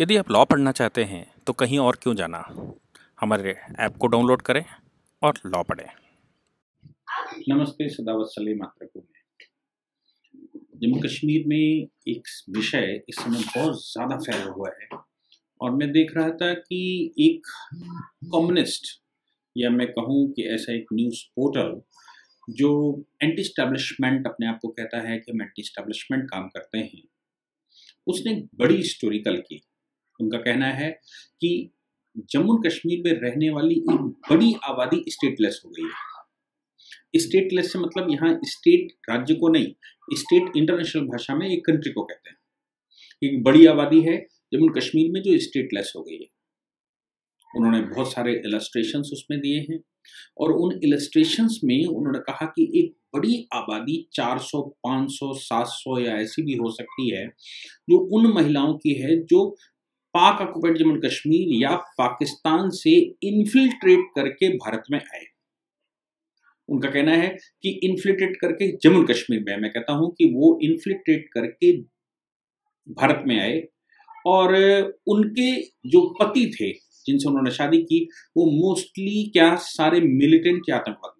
यदि आप लॉ पढ़ना चाहते हैं तो कहीं और क्यों जाना हमारे ऐप को डाउनलोड करें और लॉ पढ़ें नमस्ते सदावत सलीम आत्रकू जम्मू कश्मीर में एक विषय इस समय बहुत ज़्यादा फैला हुआ है और मैं देख रहा था कि एक कम्युनिस्ट या मैं कहूँ कि ऐसा एक न्यूज़ पोर्टल जो एंटी स्टैब्लिशमेंट अपने आप को कहता है कि हम एंटी स्टैब्लिशमेंट काम करते हैं उसने बड़ी स्टोरी कल की उनका कहना है कि जम्मू कश्मीर में रहने वाली एक बड़ी आबादी स्टेटलेस हो गई है स्टेटलेस से मतलब यहाँ स्टेट राज्य को नहीं स्टेट इंटरनेशनल भाषा में एक कंट्री को कहते हैं एक बड़ी आबादी है जम्मू कश्मीर में जो स्टेटलेस हो गई है उन्होंने बहुत सारे इलस्ट्रेशंस उसमें दिए हैं और उन इलस्ट्रेशंस में उन्होंने कहा कि एक बड़ी आबादी 400, 500, 700 या ऐसी भी हो सकती है जो उन महिलाओं की है जो पाक ऑक्युपाइड जम्मू कश्मीर या पाकिस्तान से इन्फिल्ट्रेट करके भारत में आए उनका कहना है कि इन्फिल्ट्रेट करके जम्मू कश्मीर में मैं कहता हूं कि वो इन्फिल्ट्रेट करके भारत में आए और उनके जो पति थे जिनसे उन्होंने शादी की वो मोस्टली क्या सारे मिलिटेंट के आतंकवादी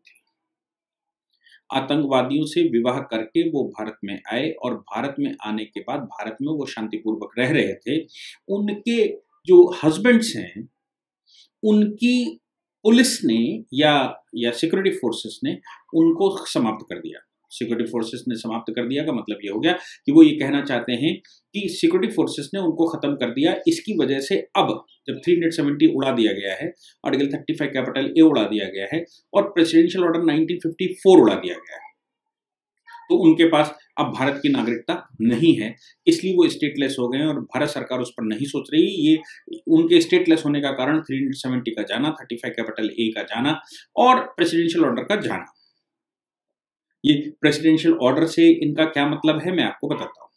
आतंकवादियों से विवाह करके वो भारत में आए और भारत में आने के बाद भारत में वो शांतिपूर्वक रह रहे थे उनके जो हस्बैंड्स हैं उनकी पुलिस ने या या सिक्योरिटी फोर्सेस ने उनको समाप्त कर दिया सिक्योरिटी फोर्सेस ने समाप्त कर दिया का मतलब ये हो गया कि वो ये कहना चाहते हैं कि सिक्योरिटी फोर्सेस ने उनको ख़त्म कर दिया इसकी वजह से अब जब 370 उड़ा दिया गया है आर्टिकल 35 कैपिटल ए उड़ा दिया गया है और प्रेसिडेंशियल ऑर्डर 1954 उड़ा दिया गया है तो उनके पास अब भारत की नागरिकता नहीं है इसलिए वो स्टेटलेस हो गए हैं और भारत सरकार उस पर नहीं सोच रही ये उनके स्टेटलेस होने का कारण थ्री का जाना थर्टी फाइव कैपिटल ए का जाना और प्रेसिडेंशियल ऑर्डर का जाना ये प्रेसिडेंशियल ऑर्डर से इनका क्या मतलब है मैं आपको बताता हूँ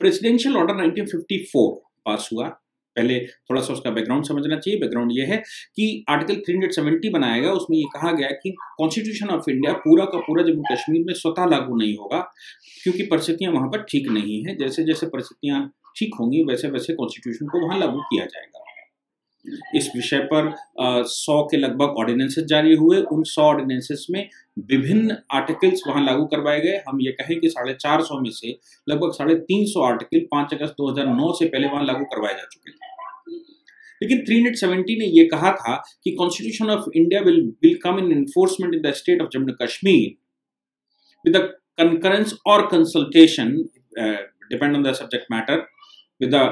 प्रेसिडेंशियल ऑर्डर 1954 पास हुआ पहले थोड़ा सा उसका बैकग्राउंड समझना चाहिए बैकग्राउंड ये है कि आर्टिकल 370 बनाया गया उसमें ये कहा गया कि कॉन्स्टिट्यूशन ऑफ इंडिया पूरा का पूरा जम्मू कश्मीर में स्वतः लागू नहीं होगा क्योंकि परिस्थितियां वहां पर ठीक नहीं है जैसे जैसे परिस्थितियां ठीक होंगी वैसे वैसे कॉन्स्टिट्यूशन को वहां लागू किया जाएगा इस विषय पर सौ के लगभग ऑर्डिनेंसेस जारी हुए उन सौ ऑर्डिनेंसेस में विभिन्न आर्टिकल्स वहां लागू करवाए गए हम ये कहें कि साढ़े चार सौ में से लगभग साढ़े तीन सौ आर्टिकल पांच अगस्त 2009 से पहले वहां लागू करवाए जा चुके थे लेकिन थ्री नेट सेवेंटी ने यह कहा था कि constitution of India will will come in enforcement in the state of Jammu Kashmir with concurrence और consultation depend on the subject matter with with the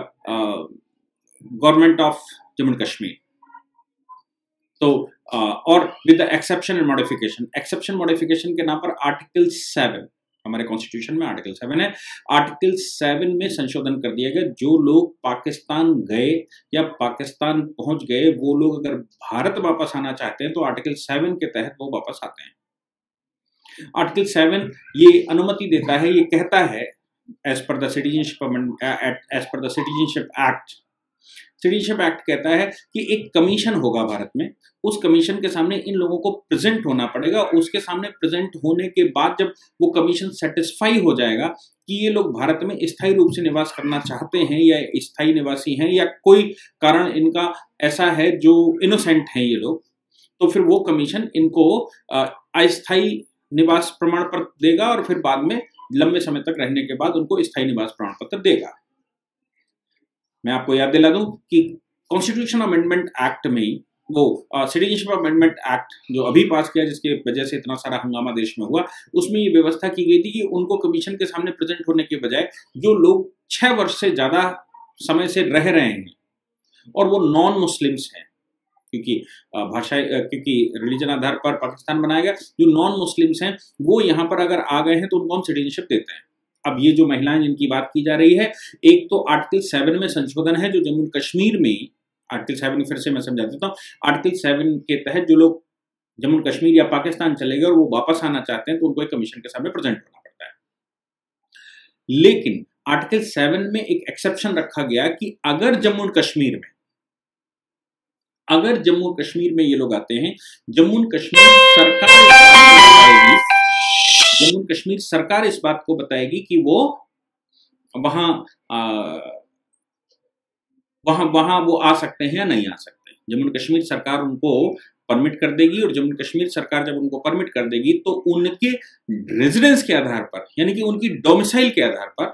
uh, Jammu तो, and Kashmir. So, और with the exception and modification exception modification के नाम पर article seven हमारे constitution में article seven है article seven में संशोधन कर दिया गया जो लोग पाकिस्तान गए या पाकिस्तान पहुंच गए वो लोग अगर भारत वापस आना चाहते हैं तो आर्टिकल सेवन के तहत वो वापस आते हैं आर्टिकल सेवन ये अनुमति देता है ये कहता है as per the citizenship as per the citizenship act citizenship act कहता है कि एक कमीशन होगा भारत में उस कमीशन के सामने इन लोगों को प्रेजेंट होना पड़ेगा उसके सामने प्रेजेंट होने के बाद जब वो कमीशन सेटिस्फाई हो जाएगा कि ये लोग भारत में स्थायी रूप से निवास करना चाहते हैं या स्थायी निवासी हैं या कोई कारण इनका ऐसा है जो इनोसेंट हैं ये लोग तो फिर वो कमीशन इनको अस्थायी निवास प्रमाण पत्र देगा और फिर बाद में लंबे समय तक रहने के बाद उनको स्थायी निवास प्रमाण पत्र देगा मैं आपको याद दिला दूं कि कॉन्स्टिट्यूशन अमेंडमेंट एक्ट में वो सिटीजनशिप अमेंडमेंट एक्ट जो अभी पास किया जिसके वजह से इतना सारा हंगामा देश में हुआ उसमें ये व्यवस्था की गई थी कि उनको कमीशन के सामने प्रेजेंट होने के बजाय जो लोग छह वर्ष से ज्यादा समय से रह रहे हैं और वो नॉन मुस्लिम्स हैं क्योंकि भाषा क्योंकि रिलीजन आधार पर पाकिस्तान बनाया गया जो नॉन मुस्लिम्स हैं वो यहाँ पर अगर आ गए हैं तो उनको हम सिटीजनशिप देते हैं अब ये जो महिलाएं जिनकी बात की जा रही है एक तो आर्टिकल सेवन में संशोधन है जो जम्मू कश्मीर में आर्टिकल सेवन फिर से मैं समझा देता हूँ आर्टिकल सेवन के तहत जो लोग जम्मू कश्मीर या पाकिस्तान चले गए और वो वापस आना चाहते हैं तो उनको एक कमीशन के सामने प्रेजेंट करना पड़ता है लेकिन आर्टिकल सेवन में एक एक्सेप्शन रखा गया कि अगर जम्मू कश्मीर में अगर जम्मू कश्मीर में ये लोग आते हैं जम्मू कश्मीर सरकार जम्मू कश्मीर सरकार इस बात को बताएगी कि वो वहां वहां वहां वो आ सकते हैं या नहीं आ सकते जम्मू कश्मीर सरकार उनको परमिट कर देगी और जम्मू कश्मीर सरकार जब उनको परमिट कर देगी तो उनके रेजिडेंस के आधार पर यानी कि उनकी डोमिसाइल के आधार पर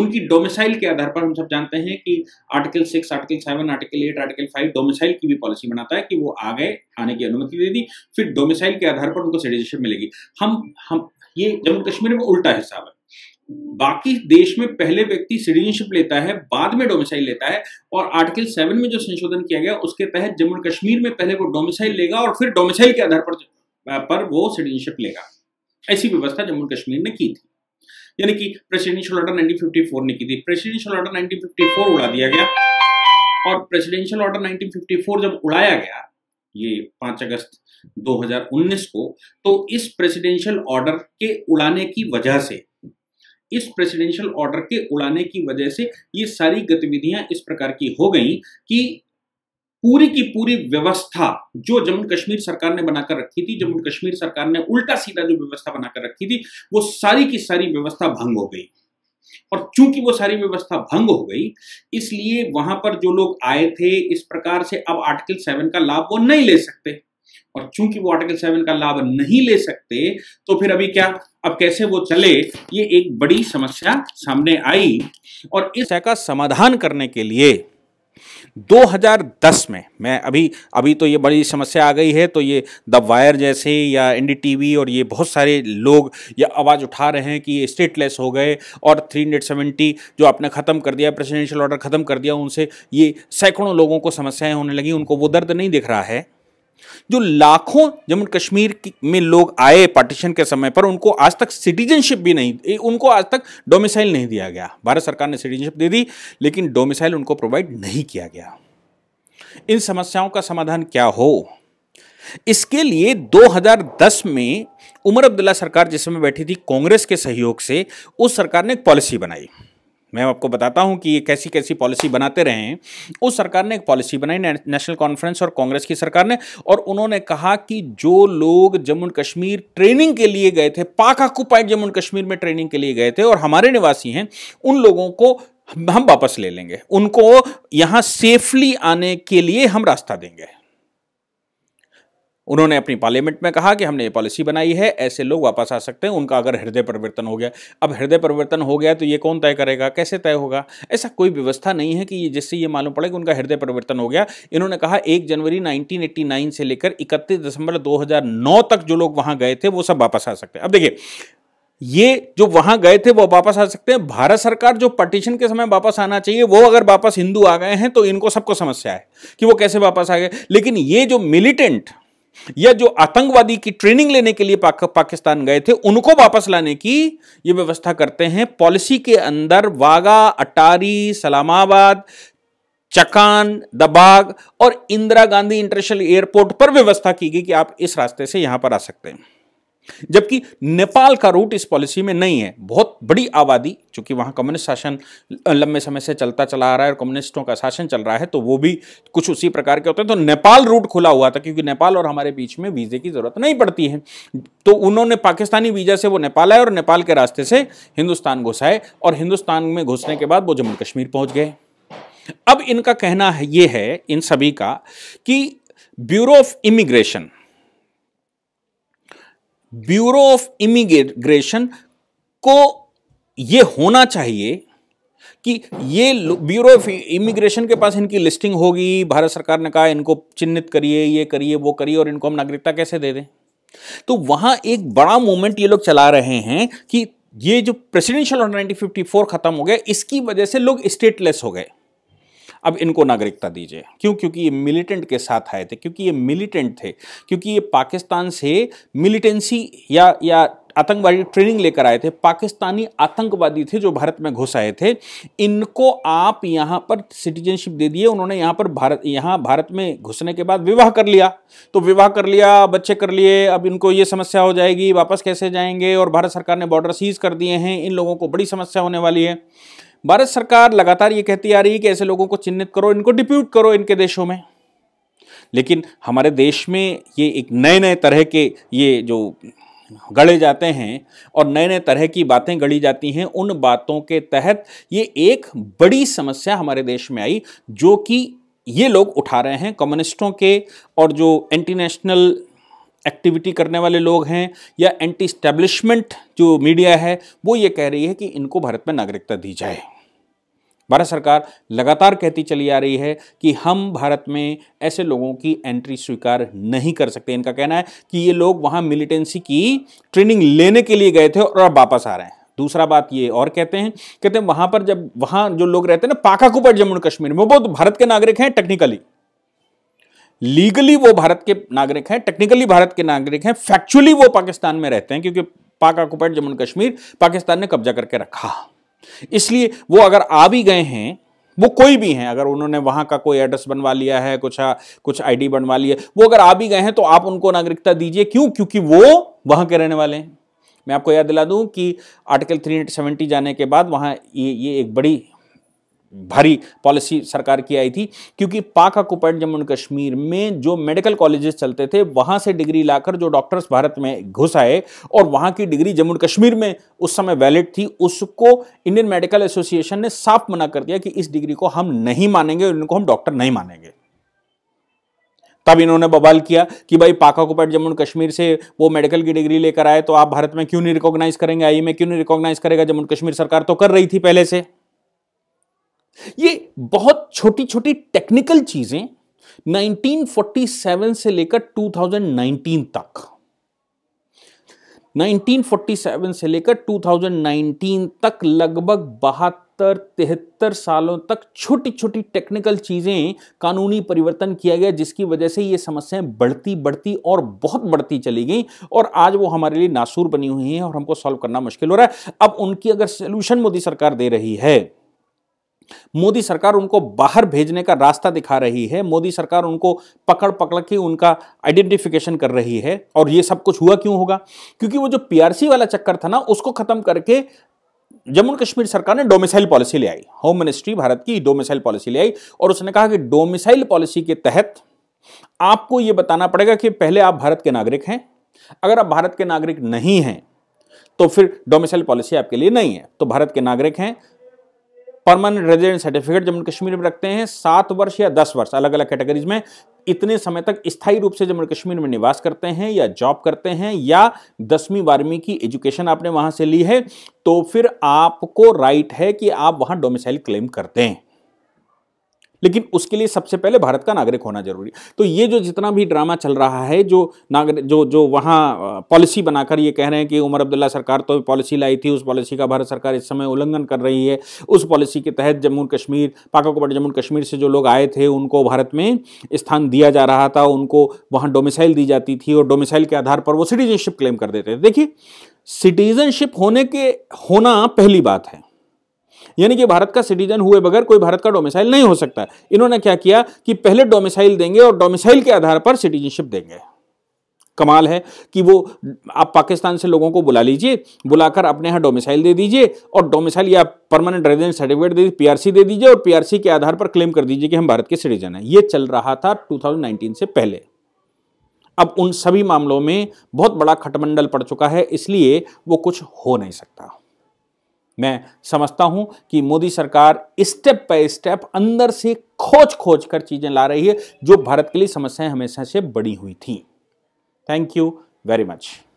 उनकी डोमिसाइल के आधार पर हम सब जानते हैं कि article six article seven article eight article five domicile की भी पॉलिसी बनाता है कि वो आ गए आने की अनुमति दे दी फिर डोमिसाइल के आधार पर उनको सिटीजनशिप मिलेगी हम हम ये जम्मू कश्मीर में उल्टा हिसाब है बाकी देश में पहले व्यक्ति सिटीजनशिप लेता है बाद में डोमिसाइल लेता है और आर्टिकल सेवन में जो संशोधन किया गया उसके तहत जम्मू कश्मीर में पहले वो डोमिसाइल लेगा और फिर डोमिसाइल के आधार पर पर वो सिटीजनशिप लेगा ऐसी व्यवस्था जम्मू कश्मीर ने की थी यानी कि प्रेसिडेंशियल ऑर्डर 1954 ने की थी प्रेसिडेंशियल ऑर्डर 1954 उड़ा दिया गया और प्रेसिडेंशियल ऑर्डर 1954 जब उड़ाया गया ये 5 अगस्त 2019 को तो इस प्रेसिडेंशियल ऑर्डर के उड़ाने की वजह से इस प्रेसिडेंशियल ऑर्डर के उड़ाने की वजह से ये सारी गतिविधियां इस प्रकार की हो गई कि पूरी की पूरी व्यवस्था जो जम्मू कश्मीर सरकार ने बनाकर रखी थी जम्मू कश्मीर सरकार ने उल्टा सीधा जो व्यवस्था बनाकर रखी थी वो सारी की सारी व्यवस्था भंग हो गई और चूंकि वो सारी व्यवस्था भंग हो गई इसलिए वहां पर जो लोग आए थे इस प्रकार से अब आर्टिकल सेवन का लाभ वो नहीं ले सकते और चूंकि वो आर्टिकल सेवन का लाभ नहीं ले सकते तो फिर अभी क्या अब कैसे वो चले ये एक बड़ी समस्या सामने आई और इस का समाधान करने के लिए 2010 में मैं अभी अभी तो ये बड़ी समस्या आ गई है तो ये द वायर जैसे या एनडीटीवी और ये बहुत सारे लोग ये आवाज़ उठा रहे हैं कि ये स्टेटलेस हो गए और 370 जो आपने ख़त्म कर दिया प्रेसिडेंशियल ऑर्डर ख़त्म कर दिया उनसे ये सैकड़ों लोगों को समस्याएं होने लगी उनको वो दर्द नहीं दिख रहा है जो लाखों जम्मू कश्मीर में लोग आए पार्टीशन के समय पर उनको आज तक सिटीजनशिप भी नहीं उनको आज तक डोमिसाइल नहीं दिया गया भारत सरकार ने सिटीजनशिप दे दी लेकिन डोमिसाइल उनको प्रोवाइड नहीं किया गया इन समस्याओं का समाधान क्या हो इसके लिए 2010 में उमर अब्दुल्ला सरकार जिसमें बैठी थी कांग्रेस के सहयोग से उस सरकार ने एक पॉलिसी बनाई मैं आपको बताता हूं कि ये कैसी कैसी पॉलिसी बनाते रहे हैं उस सरकार ने एक पॉलिसी बनाई नेशनल कॉन्फ्रेंस और कांग्रेस की सरकार ने और उन्होंने कहा कि जो लोग जम्मू कश्मीर ट्रेनिंग के लिए गए थे पाक ऑक्यूपाइड जम्मू कश्मीर में ट्रेनिंग के लिए गए थे और हमारे निवासी हैं उन लोगों को हम वापस ले लेंगे उनको यहां सेफली आने के लिए हम रास्ता देंगे उन्होंने अपनी पार्लियामेंट में कहा कि हमने ये पॉलिसी बनाई है ऐसे लोग वापस आ सकते हैं उनका अगर हृदय परिवर्तन हो गया अब हृदय परिवर्तन हो गया तो ये कौन तय करेगा कैसे तय होगा ऐसा कोई व्यवस्था नहीं है कि ये जिससे ये मालूम पड़े कि उनका हृदय परिवर्तन हो गया इन्होंने कहा एक जनवरी नाइनटीन से लेकर इकतीस दिसंबर दो तक जो लोग वहाँ गए थे वो सब वापस आ सकते हैं अब देखिए ये जो वहां गए थे वो वापस आ सकते हैं भारत सरकार जो पटिशन के समय वापस आना चाहिए वो अगर वापस हिंदू आ गए हैं तो इनको सबको समस्या है कि वो कैसे वापस आ गए लेकिन ये जो मिलिटेंट या जो आतंकवादी की ट्रेनिंग लेने के लिए पाक, पाकिस्तान गए थे उनको वापस लाने की ये व्यवस्था करते हैं पॉलिसी के अंदर वागा अटारी सलामाबाद चकान दबाग और इंदिरा गांधी इंटरनेशनल एयरपोर्ट पर व्यवस्था की गई कि आप इस रास्ते से यहां पर आ सकते हैं जबकि नेपाल का रूट इस पॉलिसी में नहीं है बहुत बड़ी आबादी चूंकि वहां कम्युनिस्ट शासन लंबे समय से चलता चला आ रहा है और कम्युनिस्टों का शासन चल रहा है तो वो भी कुछ उसी प्रकार के होते हैं तो नेपाल रूट खुला हुआ था क्योंकि नेपाल और हमारे बीच में वीज़े की ज़रूरत नहीं पड़ती है तो उन्होंने पाकिस्तानी वीज़ा से वो नेपाल आए और नेपाल के रास्ते से हिंदुस्तान घुसाए और हिंदुस्तान में घुसने के बाद वो जम्मू कश्मीर पहुंच गए अब इनका कहना ये है इन सभी का कि bureau of immigration bureau of immigration को यह होना चाहिए कि ये ब्यूरो ऑफ इमिग्रेशन के पास इनकी लिस्टिंग होगी भारत सरकार ने कहा इनको चिन्हित करिए ये करिए वो करिए और इनको हम नागरिकता कैसे दे दें तो वहां एक बड़ा मूवमेंट ये लोग चला रहे हैं कि ये जो प्रेसिडेंशियल ऑर्डर 1954 खत्म हो गया इसकी वजह से लोग स्टेटलेस हो गए अब इनको नागरिकता दीजिए क्यों क्योंकि ये मिलिटेंट के साथ आए थे क्योंकि ये मिलिटेंट थे क्योंकि ये पाकिस्तान से मिलिटेंसी या या आतंकवादी ट्रेनिंग लेकर आए थे पाकिस्तानी आतंकवादी थे जो भारत में घुस आए थे इनको आप यहाँ पर सिटीजनशिप दे दिए उन्होंने यहाँ पर भारत यहाँ भारत में घुसने के बाद विवाह कर लिया तो विवाह कर लिया बच्चे कर लिए अब इनको ये समस्या हो जाएगी वापस कैसे जाएंगे और भारत सरकार ने बॉर्डर सीज कर दिए हैं इन लोगों को बड़ी समस्या होने वाली है भारत सरकार लगातार ये कहती आ रही है कि ऐसे लोगों को चिन्हित करो इनको डिप्यूट करो इनके देशों में लेकिन हमारे देश में ये एक नए नए तरह के ये जो गढ़े जाते हैं और नए नए तरह की बातें गढ़ी जाती हैं उन बातों के तहत ये एक बड़ी समस्या हमारे देश में आई जो कि ये लोग उठा रहे हैं कम्युनिस्टों के और जो एंटी नेशनल एक्टिविटी करने वाले लोग हैं या एंटी स्टैब्लिशमेंट जो मीडिया है वो ये कह रही है कि इनको भारत में नागरिकता दी जाए भारत सरकार लगातार कहती चली आ रही है कि हम भारत में ऐसे लोगों की एंट्री स्वीकार नहीं कर सकते इनका कहना है कि ये लोग वहाँ मिलिटेंसी की ट्रेनिंग लेने के लिए गए थे और अब वापस आ रहे हैं दूसरा बात ये और कहते हैं कहते हैं वहाँ पर जब वहाँ जो लोग रहते हैं ना पाकाकुपट जम्मू कश्मीर में वो भारत के नागरिक हैं टेक्निकली लीगली वो भारत के नागरिक हैं टेक्निकली भारत के नागरिक हैं फैक्चुअली वो पाकिस्तान में रहते हैं क्योंकि पाकाकुपट जम्मू कश्मीर पाकिस्तान ने कब्जा करके रखा इसलिए वो अगर आ भी गए हैं वो कोई भी हैं अगर उन्होंने वहाँ का कोई एड्रेस बनवा लिया है कुछ आ, कुछ आईडी बनवा लिया वो अगर आ भी गए हैं तो आप उनको नागरिकता दीजिए क्यों क्योंकि वो वहाँ के रहने वाले हैं मैं आपको याद दिला दूं कि आर्टिकल थ्री जाने के बाद वहाँ ये ये एक बड़ी भारी पॉलिसी सरकार की आई थी क्योंकि पाक ऑक्युपाइड जम्मू एंड कश्मीर में जो मेडिकल कॉलेजेस चलते थे वहां से डिग्री लाकर जो डॉक्टर्स भारत में घुस आए और वहां की डिग्री जम्मू एंड कश्मीर में उस समय वैलिड थी उसको इंडियन मेडिकल एसोसिएशन ने साफ मना कर दिया कि इस डिग्री को हम नहीं मानेंगे और इनको हम डॉक्टर नहीं मानेंगे तब इन्होंने बवाल किया कि भाई पाका कोपैट जम्मू एंड कश्मीर से वो मेडिकल की डिग्री लेकर आए तो आप भारत में क्यों नहीं रिकॉग्नाइज करेंगे आई में क्यों नहीं रिकॉग्नाइज करेगा जम्मू एंड कश्मीर सरकार तो कर रही थी पहले से ये बहुत छोटी छोटी टेक्निकल चीजें 1947 से लेकर 2019 तक 1947 से लेकर 2019 तक लगभग बहत्तर तिहत्तर सालों तक छोटी छोटी टेक्निकल चीज़ें कानूनी परिवर्तन किया गया जिसकी वजह से ये समस्याएं बढ़ती बढ़ती और बहुत बढ़ती चली गई और आज वो हमारे लिए नासूर बनी हुई हैं और हमको सॉल्व करना मुश्किल हो रहा है अब उनकी अगर सोल्यूशन मोदी सरकार दे रही है मोदी सरकार उनको बाहर भेजने का रास्ता दिखा रही है मोदी सरकार उनको पकड़ पकड़ के उनका आइडेंटिफिकेशन कर रही है और ये सब कुछ हुआ क्यों होगा क्योंकि वो जो पीआरसी वाला चक्कर था ना उसको खत्म करके जम्मू कश्मीर सरकार ने डोमिसाइल पॉलिसी ले आई होम मिनिस्ट्री भारत की डोमिसाइल पॉलिसी ले आई और उसने कहा कि डोमिसाइल पॉलिसी के तहत आपको यह बताना पड़ेगा कि पहले आप भारत के नागरिक हैं अगर आप भारत के नागरिक नहीं हैं तो फिर डोमिसाइल पॉलिसी आपके लिए नहीं है तो भारत के नागरिक हैं permanent resident certificate Jammu Kashmir में रखते हैं सात वर्ष या दस वर्ष अलग अलग कैटेगरीज में इतने समय तक स्थायी रूप से जम्मू कश्मीर में निवास करते हैं या जॉब करते हैं या दसवीं बारहवीं की एजुकेशन आपने वहां से ली है तो फिर आपको राइट है कि आप वहां डोमिसाइल क्लेम करते हैं लेकिन उसके लिए सबसे पहले भारत का नागरिक होना जरूरी तो ये जो जितना भी ड्रामा चल रहा है जो नागरिक जो जो वहाँ पॉलिसी बनाकर ये कह रहे हैं कि उमर अब्दुल्ला सरकार तो पॉलिसी लाई थी उस पॉलिसी का भारत सरकार इस समय उल्लंघन कर रही है उस पॉलिसी के तहत जम्मू कश्मीर पाकाकोबाट जम्मू कश्मीर से जो लोग आए थे उनको भारत में स्थान दिया जा रहा था उनको वहाँ डोमिसाइल दी जाती थी और डोमिसाइल के आधार पर वो सिटीजनशिप क्लेम कर देते थे देखिए सिटीजनशिप होने के होना पहली बात है यानी कि भारत का सिटीजन हुए बगैर कोई भारत का डोमिसाइल नहीं हो सकता इन्होंने क्या किया कि पहले डोमिसाइल देंगे और डोमिसाइल के आधार पर सिटीजनशिप देंगे कमाल है कि वो आप पाकिस्तान से लोगों को बुला लीजिए बुलाकर अपने यहाँ डोमिसाइल दे दीजिए और डोमिसाइल या परमानेंट रेजिडेंट सर्टिफिकेट दे दीजिए पीआरसी दे दीजिए और पीआरसी के आधार पर क्लेम कर दीजिए कि हम भारत के सिटीजन हैं ये चल रहा था 2019 से पहले अब उन सभी मामलों में बहुत बड़ा खटमंडल पड़ चुका है इसलिए वो कुछ हो नहीं सकता मैं समझता हूं कि मोदी सरकार स्टेप बाय स्टेप अंदर से खोज खोज कर चीज़ें ला रही है जो भारत के लिए समस्याएं हमेशा से बड़ी हुई थी थैंक यू वेरी मच